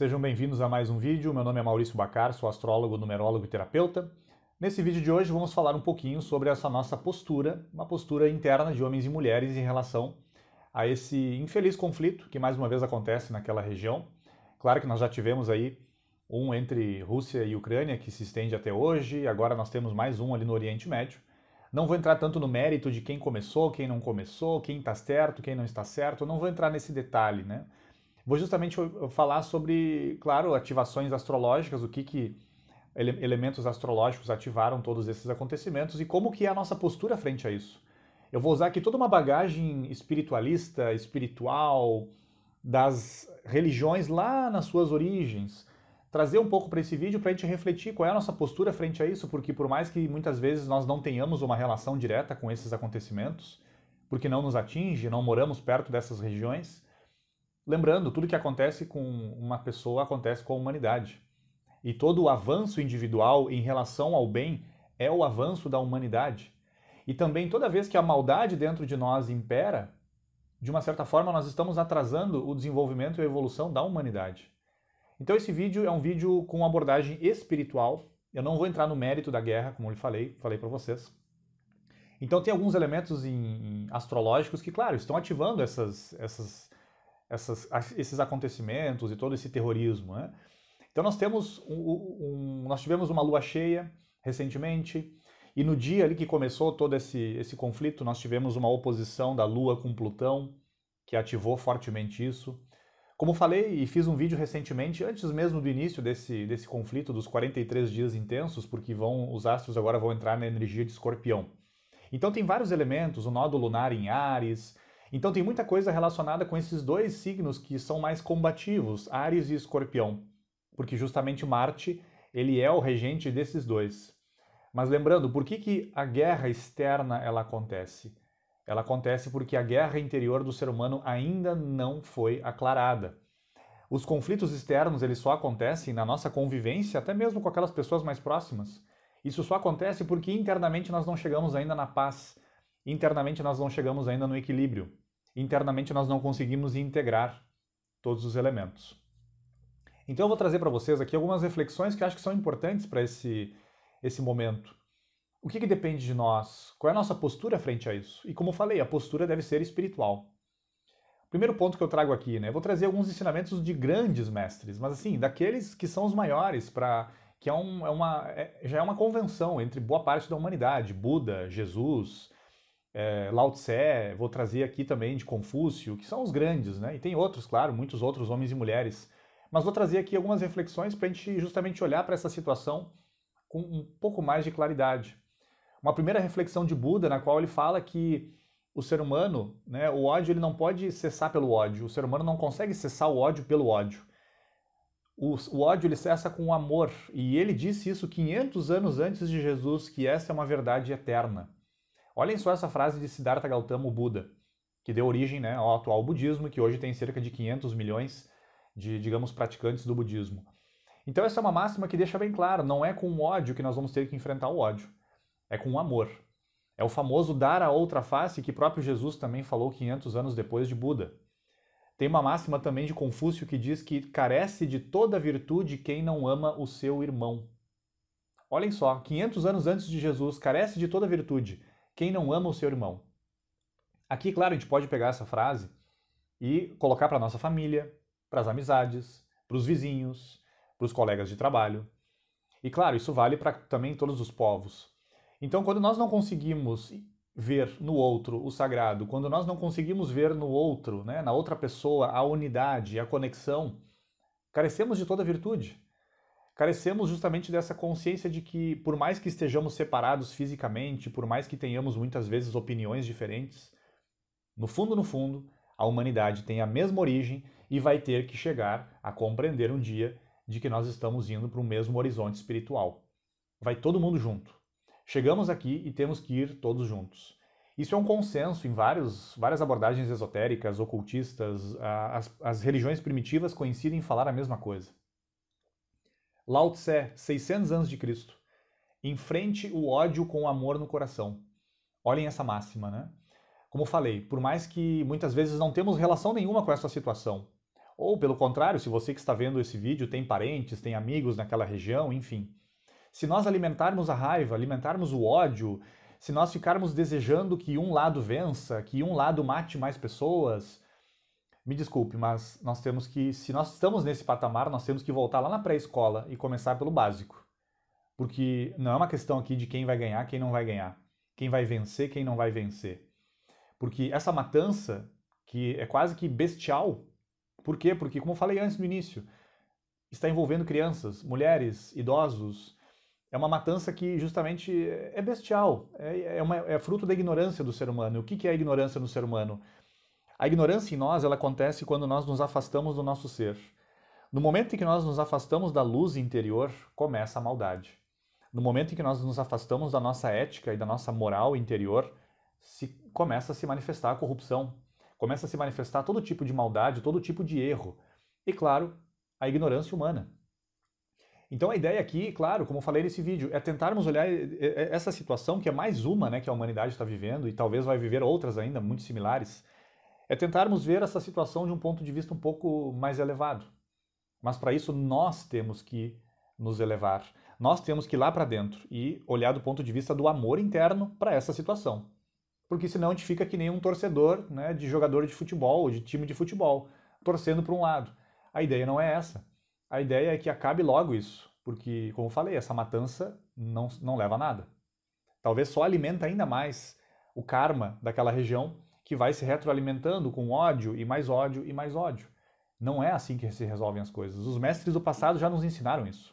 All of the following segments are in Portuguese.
Sejam bem-vindos a mais um vídeo. Meu nome é Maurício Bacar, sou astrólogo, numerólogo e terapeuta. Nesse vídeo de hoje vamos falar um pouquinho sobre essa nossa postura, uma postura interna de homens e mulheres em relação a esse infeliz conflito que mais uma vez acontece naquela região. Claro que nós já tivemos aí um entre Rússia e Ucrânia que se estende até hoje, agora nós temos mais um ali no Oriente Médio. Não vou entrar tanto no mérito de quem começou, quem não começou, quem está certo, quem não está certo, não vou entrar nesse detalhe, né? Vou justamente falar sobre, claro, ativações astrológicas, o que que ele, elementos astrológicos ativaram todos esses acontecimentos e como que é a nossa postura frente a isso. Eu vou usar aqui toda uma bagagem espiritualista, espiritual, das religiões lá nas suas origens, trazer um pouco para esse vídeo para a gente refletir qual é a nossa postura frente a isso, porque por mais que muitas vezes nós não tenhamos uma relação direta com esses acontecimentos, porque não nos atinge, não moramos perto dessas regiões, Lembrando, tudo que acontece com uma pessoa acontece com a humanidade. E todo o avanço individual em relação ao bem é o avanço da humanidade. E também, toda vez que a maldade dentro de nós impera, de uma certa forma, nós estamos atrasando o desenvolvimento e a evolução da humanidade. Então, esse vídeo é um vídeo com abordagem espiritual. Eu não vou entrar no mérito da guerra, como eu lhe falei, falei para vocês. Então, tem alguns elementos em, em astrológicos que, claro, estão ativando essas, essas essas, esses acontecimentos e todo esse terrorismo. Né? Então nós temos um, um, nós tivemos uma lua cheia recentemente e no dia ali que começou todo esse, esse conflito nós tivemos uma oposição da Lua com Plutão que ativou fortemente isso. Como falei e fiz um vídeo recentemente, antes mesmo do início desse, desse conflito dos 43 dias intensos, porque vão os astros agora vão entrar na energia de escorpião. Então tem vários elementos, o nodo lunar em Ares, então tem muita coisa relacionada com esses dois signos que são mais combativos, Ares e Escorpião, porque justamente Marte, ele é o regente desses dois. Mas lembrando, por que, que a guerra externa ela acontece? Ela acontece porque a guerra interior do ser humano ainda não foi aclarada. Os conflitos externos eles só acontecem na nossa convivência, até mesmo com aquelas pessoas mais próximas. Isso só acontece porque internamente nós não chegamos ainda na paz, internamente nós não chegamos ainda no equilíbrio internamente nós não conseguimos integrar todos os elementos. Então eu vou trazer para vocês aqui algumas reflexões que eu acho que são importantes para esse, esse momento. O que, que depende de nós? Qual é a nossa postura frente a isso? E como eu falei, a postura deve ser espiritual. Primeiro ponto que eu trago aqui, né? Eu vou trazer alguns ensinamentos de grandes mestres, mas assim, daqueles que são os maiores para que é, um, é uma é, já é uma convenção entre boa parte da humanidade, Buda, Jesus, é, Lao Tse, vou trazer aqui também de Confúcio, que são os grandes, né? E tem outros, claro, muitos outros homens e mulheres. Mas vou trazer aqui algumas reflexões para a gente justamente olhar para essa situação com um pouco mais de claridade. Uma primeira reflexão de Buda, na qual ele fala que o ser humano, né, o ódio, ele não pode cessar pelo ódio. O ser humano não consegue cessar o ódio pelo ódio. O, o, ódio ele cessa com o amor. E ele disse isso 500 anos antes de Jesus, que essa é uma verdade eterna. Olhem só essa frase de Siddhartha Gautama, o Buda, que deu origem né, ao atual budismo, que hoje tem cerca de 500 milhões de, digamos, praticantes do budismo. Então essa é uma máxima que deixa bem claro, não é com ódio que nós vamos ter que enfrentar o ódio, é com o amor. É o famoso dar a outra face que próprio Jesus também falou 500 anos depois de Buda. Tem uma máxima também de Confúcio que diz que carece de toda virtude quem não ama o seu irmão. Olhem só, 500 anos antes de Jesus, carece de toda virtude quem não ama o seu irmão. Aqui, claro, a gente pode pegar essa frase e colocar para nossa família, para as amizades, para os vizinhos, para os colegas de trabalho. E claro, isso vale para também todos os povos. Então, quando nós não conseguimos ver no outro o sagrado, quando nós não conseguimos ver no outro, né, na outra pessoa, a unidade, a conexão, carecemos de toda a virtude. Carecemos justamente dessa consciência de que, por mais que estejamos separados fisicamente, por mais que tenhamos muitas vezes opiniões diferentes, no fundo, no fundo, a humanidade tem a mesma origem e vai ter que chegar a compreender um dia de que nós estamos indo para o mesmo horizonte espiritual. Vai todo mundo junto. Chegamos aqui e temos que ir todos juntos. Isso é um consenso em vários, várias abordagens esotéricas, ocultistas, as, as religiões primitivas coincidem em falar a mesma coisa. Lao Tse, 600 anos de Cristo. Enfrente o ódio com o amor no coração. Olhem essa máxima, né? Como falei, por mais que muitas vezes não temos relação nenhuma com essa situação, ou pelo contrário, se você que está vendo esse vídeo tem parentes, tem amigos naquela região, enfim. Se nós alimentarmos a raiva, alimentarmos o ódio, se nós ficarmos desejando que um lado vença, que um lado mate mais pessoas, me desculpe, mas nós temos que, se nós estamos nesse patamar, nós temos que voltar lá na pré-escola e começar pelo básico. Porque não é uma questão aqui de quem vai ganhar, quem não vai ganhar, quem vai vencer, quem não vai vencer. Porque essa matança, que é quase que bestial, por quê? Porque, como eu falei antes no início, está envolvendo crianças, mulheres, idosos. É uma matança que justamente é bestial, é, é uma, é fruto da ignorância do ser humano. O que, que é a ignorância no ser humano? A ignorância em nós ela acontece quando nós nos afastamos do nosso ser. No momento em que nós nos afastamos da luz interior, começa a maldade. No momento em que nós nos afastamos da nossa ética e da nossa moral interior, se começa a se manifestar a corrupção, começa a se manifestar todo tipo de maldade, todo tipo de erro. E claro, a ignorância humana. Então a ideia aqui, claro, como falei nesse vídeo, é tentarmos olhar essa situação que é mais uma né, que a humanidade está vivendo e talvez vai viver outras ainda muito similares, é tentarmos ver essa situação de um ponto de vista um pouco mais elevado. Mas para isso nós temos que nos elevar. Nós temos que ir lá para dentro e olhar do ponto de vista do amor interno para essa situação. Porque senão a gente fica que nem um torcedor né, de jogador de futebol ou de time de futebol, torcendo para um lado. A ideia não é essa. A ideia é que acabe logo isso. Porque, como eu falei, essa matança não, não leva a nada. Talvez só alimenta ainda mais o karma daquela região que vai se retroalimentando com ódio e mais ódio e mais ódio. Não é assim que se resolvem as coisas. Os mestres do passado já nos ensinaram isso.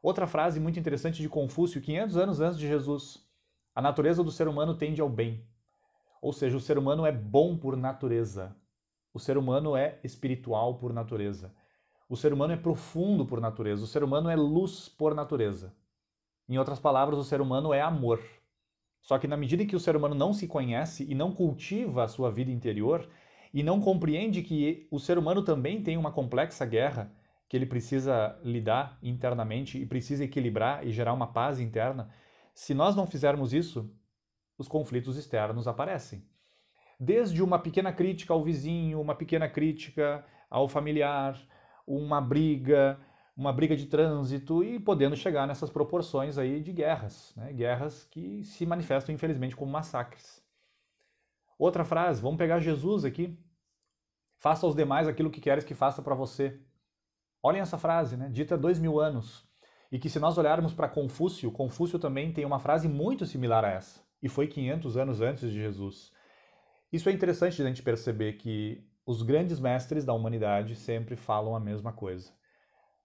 Outra frase muito interessante de Confúcio, 500 anos antes de Jesus: A natureza do ser humano tende ao bem. Ou seja, o ser humano é bom por natureza. O ser humano é espiritual por natureza. O ser humano é profundo por natureza. O ser humano é luz por natureza. Em outras palavras, o ser humano é amor. Só que na medida em que o ser humano não se conhece e não cultiva a sua vida interior e não compreende que o ser humano também tem uma complexa guerra que ele precisa lidar internamente e precisa equilibrar e gerar uma paz interna, se nós não fizermos isso, os conflitos externos aparecem. Desde uma pequena crítica ao vizinho, uma pequena crítica ao familiar, uma briga, uma briga de trânsito e podendo chegar nessas proporções aí de guerras, né? guerras que se manifestam infelizmente como massacres. Outra frase, vamos pegar Jesus aqui. Faça aos demais aquilo que queres que faça para você. Olhem essa frase, né? dita há dois mil anos. E que se nós olharmos para Confúcio, Confúcio também tem uma frase muito similar a essa. E foi 500 anos antes de Jesus. Isso é interessante de a gente perceber que os grandes mestres da humanidade sempre falam a mesma coisa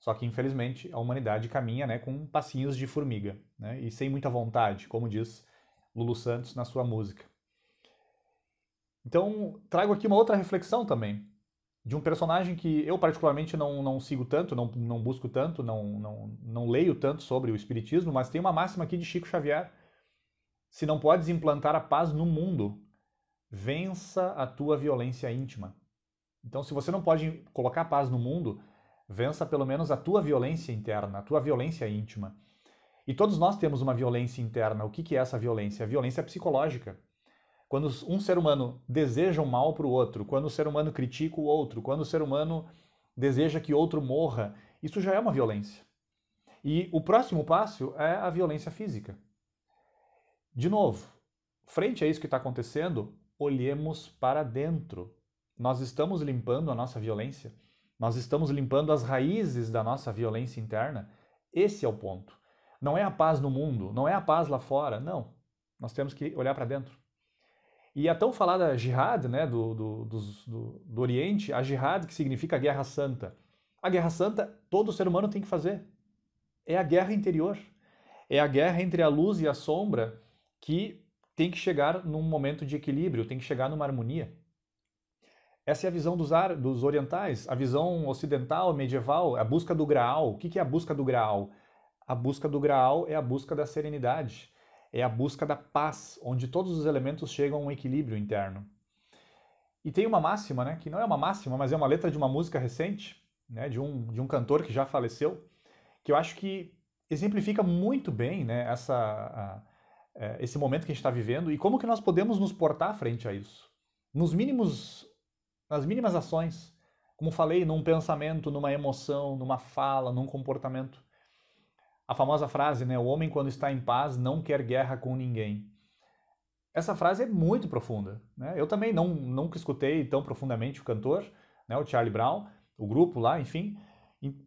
só que, infelizmente, a humanidade caminha né, com passinhos de formiga né, e sem muita vontade, como diz Lulu Santos na sua música. Então, trago aqui uma outra reflexão também, de um personagem que eu, particularmente, não, não sigo tanto, não, não busco tanto, não, não, não leio tanto sobre o Espiritismo, mas tem uma máxima aqui de Chico Xavier: Se não podes implantar a paz no mundo, vença a tua violência íntima. Então, se você não pode colocar paz no mundo, Vença pelo menos a tua violência interna, a tua violência íntima. E todos nós temos uma violência interna. O que, é essa violência? A violência psicológica. Quando um ser humano deseja um mal para o outro, quando o ser humano critica o outro, quando o ser humano deseja que outro morra, isso já é uma violência. E o próximo passo é a violência física. De novo, frente a isso que está acontecendo, olhemos para dentro. Nós estamos limpando a nossa violência. Nós estamos limpando as raízes da nossa violência interna. Esse é o ponto. Não é a paz no mundo, não é a paz lá fora, não. Nós temos que olhar para dentro. E a tão falada jihad, né, do, do, do, do Oriente, a jihad que significa a guerra santa. A guerra santa todo ser humano tem que fazer. É a guerra interior. É a guerra entre a luz e a sombra que tem que chegar num momento de equilíbrio, tem que chegar numa harmonia. Essa é a visão dos, ar, dos orientais, a visão ocidental, medieval, a busca do graal. O que, é a busca do graal? A busca do graal é a busca da serenidade, é a busca da paz, onde todos os elementos chegam a um equilíbrio interno. E tem uma máxima, né, que não é uma máxima, mas é uma letra de uma música recente, né, de, um, de um cantor que já faleceu, que eu acho que exemplifica muito bem né, essa, a, a, é, esse momento que a gente está vivendo e como que nós podemos nos portar frente a isso. Nos mínimos nas mínimas ações. Como falei, num pensamento, numa emoção, numa fala, num comportamento. A famosa frase, né? O homem, quando está em paz, não quer guerra com ninguém. Essa frase é muito profunda. Né? Eu também não, nunca escutei tão profundamente o cantor, né? o Charlie Brown, o grupo lá, enfim.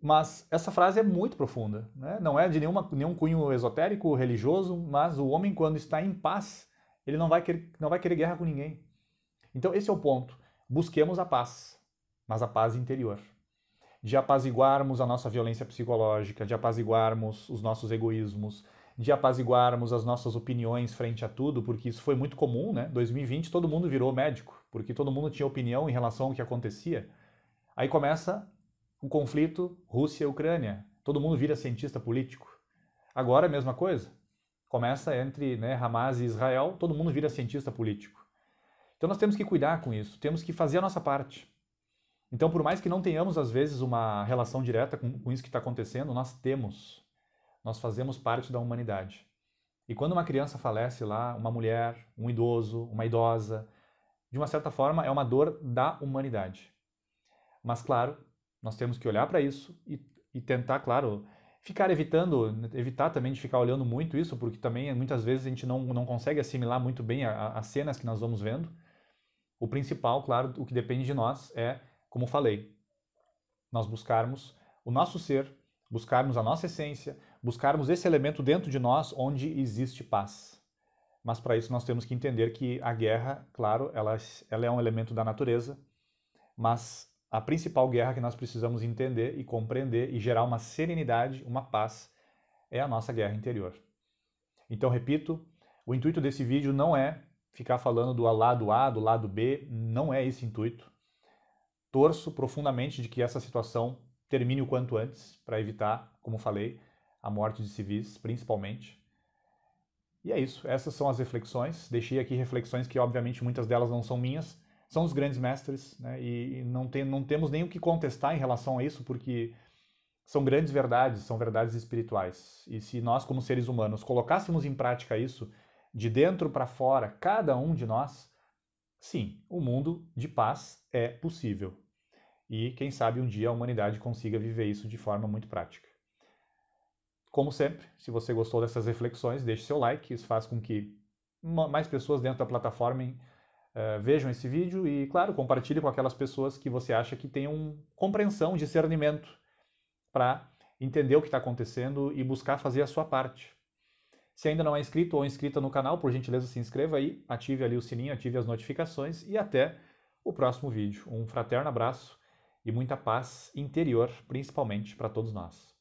Mas essa frase é muito profunda. Né? Não é de nenhuma, nenhum cunho esotérico, religioso, mas o homem, quando está em paz, ele não vai, querer, não vai querer guerra com ninguém. Então, esse é o ponto busquemos a paz, mas a paz interior. De apaziguarmos a nossa violência psicológica, de apaziguarmos os nossos egoísmos, de apaziguarmos as nossas opiniões frente a tudo, porque isso foi muito comum, né? 2020 todo mundo virou médico, porque todo mundo tinha opinião em relação ao que acontecia. Aí começa o conflito Rússia-Ucrânia. Todo mundo vira cientista político. Agora é a mesma coisa. Começa entre né, Hamas e Israel, todo mundo vira cientista político. Então nós temos que cuidar com isso, temos que fazer a nossa parte. Então, por mais que não tenhamos, às vezes, uma relação direta com, com isso que está acontecendo, nós temos. Nós fazemos parte da humanidade. E quando uma criança falece lá, uma mulher, um idoso, uma idosa, de uma certa forma, é uma dor da humanidade. Mas, claro, nós temos que olhar para isso e, e, tentar, claro, ficar evitando, evitar também de ficar olhando muito isso, porque também muitas vezes a gente não, não consegue assimilar muito bem as cenas que nós vamos vendo. O principal, claro, o que depende de nós é, como falei, nós buscarmos o nosso ser, buscarmos a nossa essência, buscarmos esse elemento dentro de nós onde existe paz. Mas para isso nós temos que entender que a guerra, claro, ela, ela é um elemento da natureza, mas a principal guerra que nós precisamos entender e compreender e gerar uma serenidade, uma paz, é a nossa guerra interior. Então, repito, o intuito desse vídeo não é ficar falando do lado A, do lado B, não é esse intuito. Torço profundamente de que essa situação termine o quanto antes, para evitar, como falei, a morte de civis, principalmente. E é isso, essas são as reflexões. Deixei aqui reflexões que, obviamente, muitas delas não são minhas, são os grandes mestres, né? e não, tem, não temos nem o que contestar em relação a isso, porque são grandes verdades, são verdades espirituais. E se nós, como seres humanos, colocássemos em prática isso, de dentro para fora, cada um de nós, sim, o um mundo de paz é possível. E quem sabe um dia a humanidade consiga viver isso de forma muito prática. Como sempre, se você gostou dessas reflexões, deixe seu like, isso faz com que mais pessoas dentro da plataforma uh, vejam esse vídeo e, claro, compartilhe com aquelas pessoas que você acha que tenham compreensão, discernimento para entender o que está acontecendo e buscar fazer a sua parte. Se ainda não é inscrito ou inscrita no canal, por gentileza se inscreva aí, ative ali o sininho, ative as notificações e até o próximo vídeo. Um fraterno abraço e muita paz interior, principalmente para todos nós.